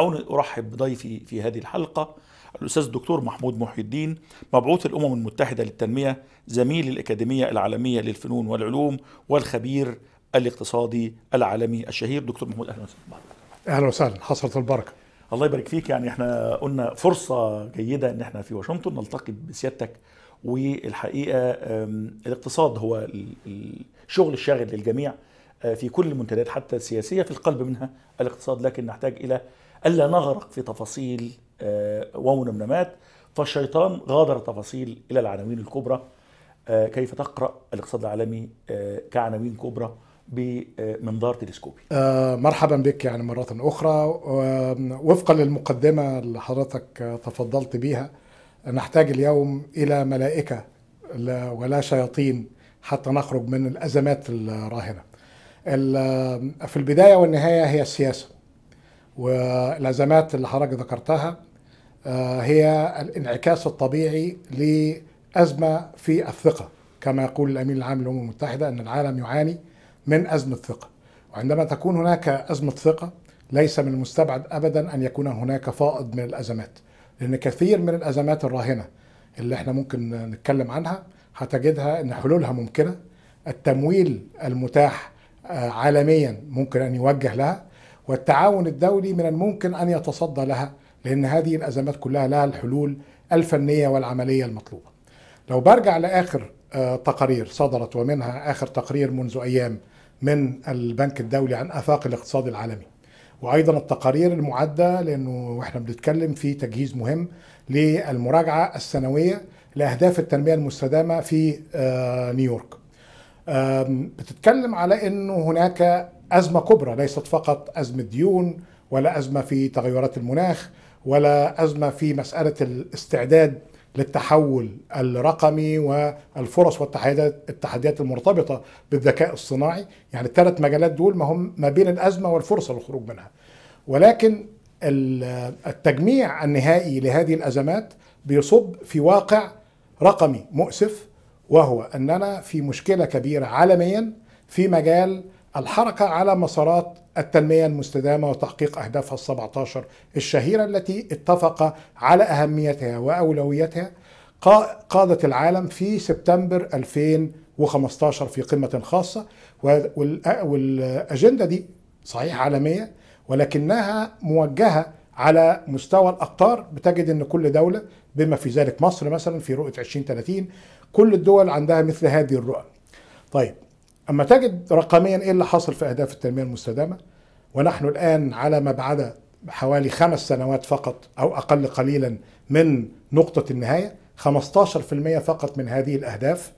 دعوني ارحب بضيفي في هذه الحلقه الاستاذ الدكتور محمود محي الدين مبعوث الامم المتحده للتنميه زميل الاكاديميه العالميه للفنون والعلوم والخبير الاقتصادي العالمي الشهير دكتور محمود اهلا وسهلا اهلا وسهلا حصلت البركه الله يبارك فيك يعني احنا قلنا فرصه جيده ان احنا في واشنطن نلتقي بسيادتك والحقيقه الاقتصاد هو الشغل الشاغل للجميع آه، في كل المنتديات حتى السياسيه في القلب منها الاقتصاد لكن نحتاج الى ألا نغرق في تفاصيل آه، ونمنمات فالشيطان غادر تفاصيل إلى العناوين الكبرى آه، كيف تقرأ الاقتصاد العالمي آه، كعناوين كبرى بمنظار تلسكوبي مرحبا بك يعني مرة أخرى وفقا للمقدمة اللي حضرتك تفضلت بيها نحتاج اليوم إلى ملائكة ولا شياطين حتى نخرج من الأزمات الراهنة في البداية والنهاية هي السياسة والأزمات اللي حضرتك ذكرتها آه، هي الانعكاس الطبيعي لأزمة في الثقة كما يقول الأمين العام للأمم المتحدة أن العالم يعاني من أزمة ثقة وعندما تكون هناك أزمة ثقة ليس من المستبعد أبدا أن يكون هناك فائض من الأزمات لأن كثير من الأزمات الراهنة اللي احنا ممكن نتكلم عنها هتجدها أن حلولها ممكنة التمويل المتاح آه، عالميا ممكن أن يوجه لها والتعاون الدولي من الممكن أن يتصدى لها لأن هذه الأزمات كلها لها الحلول الفنية والعملية المطلوبة لو برجع لآخر آه، تقارير صدرت ومنها آخر تقرير منذ أيام من البنك الدولي عن آفاق الاقتصاد العالمي وايضا التقارير المعده لانه واحنا بنتكلم في تجهيز مهم للمراجعه السنويه لاهداف التنميه المستدامه في آه، نيويورك بتتكلم على انه هناك أزمة كبرى ليست فقط أزمة ديون ولا أزمة في تغيرات المناخ ولا أزمة في مسألة الاستعداد للتحول الرقمي والفرص والتحديات التحديات المرتبطة بالذكاء الصناعي يعني الثلاث مجالات دول ما هم ما بين الأزمة والفرصة للخروج منها ولكن التجميع النهائي لهذه الأزمات بيصب في واقع رقمي مؤسف وهو أننا في مشكلة كبيرة عالميا في مجال الحركة على مسارات التنمية المستدامة وتحقيق أهدافها عشر الشهيرة التي اتفق على أهميتها وأولويتها قادت العالم في سبتمبر 2015 في قمة خاصة والأجندة دي صحيح عالمية ولكنها موجهة على مستوى الأقطار بتجد أن كل دولة بما في ذلك مصر مثلا في رؤية 2030 كل الدول عندها مثل هذه الرؤى طيب أما تجد رقميا إيه اللي حصل في أهداف التنمية المستدامة ونحن الآن على ما بعد حوالي خمس سنوات فقط أو أقل قليلا من نقطة النهاية 15% فقط من هذه الأهداف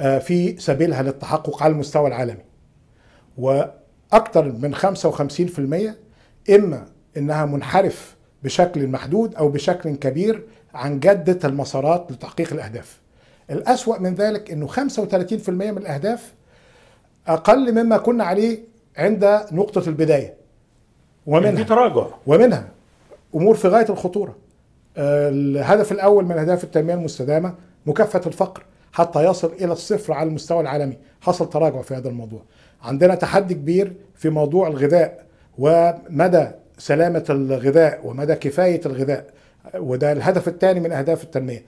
آه، في سبيلها للتحقق على المستوى العالمي وأكثر من 55% إما إنها منحرف بشكل محدود أو بشكل كبير عن جدة المسارات لتحقيق الأهداف الأسوأ من ذلك أنه 35% من الأهداف اقل مما كنا عليه عند نقطه البدايه ومنها دي يعني تراجع ومنها امور في غايه الخطوره آه، الهدف الاول من اهداف التنميه المستدامه مكافحه الفقر حتى يصل الى الصفر على المستوى العالمي حصل تراجع في هذا الموضوع عندنا تحدي كبير في موضوع الغذاء ومدى سلامه الغذاء ومدى كفايه الغذاء وده الهدف الثاني من اهداف التنميه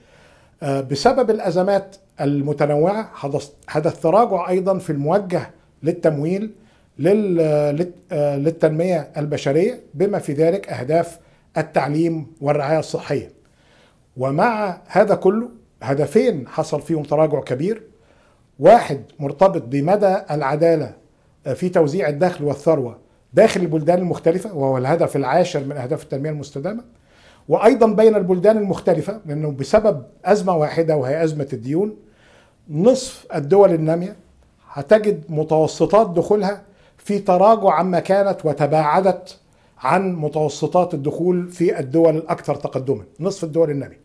آه، بسبب الأزمات المتنوعة حدث تراجع أيضا في الموجه للتمويل آه، آه، للتنمية البشرية بما في ذلك أهداف التعليم والرعاية الصحية ومع هذا كله هدفين حصل فيهم تراجع كبير واحد مرتبط بمدى العدالة في توزيع الدخل والثروة داخل البلدان المختلفة وهو الهدف العاشر من أهداف التنمية المستدامة وايضا بين البلدان المختلفه لانه بسبب ازمه واحده وهي ازمه الديون نصف الدول الناميه هتجد متوسطات دخولها في تراجع عما كانت وتباعدت عن متوسطات الدخول في الدول الاكثر تقدما نصف الدول الناميه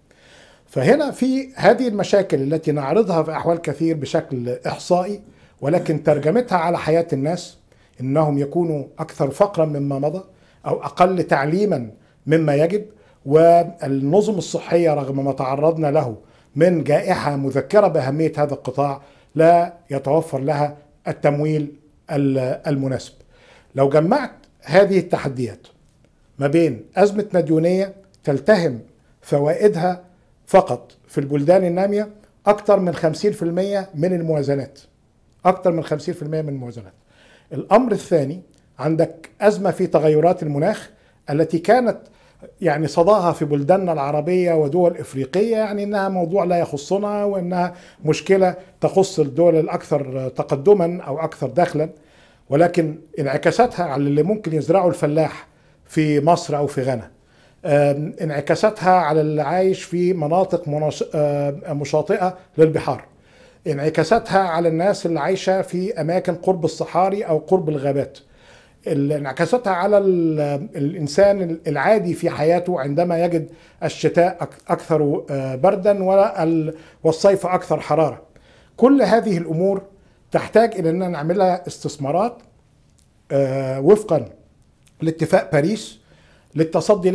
فهنا في هذه المشاكل التي نعرضها في احوال كثير بشكل احصائي ولكن ترجمتها على حياه الناس انهم يكونوا اكثر فقرا مما مضى او اقل تعليما مما يجب والنظم الصحية رغم ما تعرضنا له من جائحة مذكرة بأهمية هذا القطاع لا يتوفر لها التمويل المناسب لو جمعت هذه التحديات ما بين أزمة مديونية تلتهم فوائدها فقط في البلدان النامية أكثر من 50% من الموازنات أكثر من 50% من الموازنات الأمر الثاني عندك أزمة في تغيرات المناخ التي كانت يعني صداها في بلداننا العربية ودول إفريقية يعني إنها موضوع لا يخصنا وإنها مشكلة تخص الدول الأكثر تقدما أو أكثر دخلا ولكن انعكاساتها على اللي ممكن يزرعه الفلاح في مصر أو في غانا انعكاساتها على اللي عايش في مناطق مشاطئة للبحار انعكاساتها على الناس اللي عايشة في أماكن قرب الصحاري أو قرب الغابات انعكاساتها على الانسان العادي في حياته عندما يجد الشتاء اكثر آه، بردا والصيف اكثر حراره كل هذه الامور تحتاج الى ان نعملها استثمارات آه، وفقا لاتفاق باريس للتصدي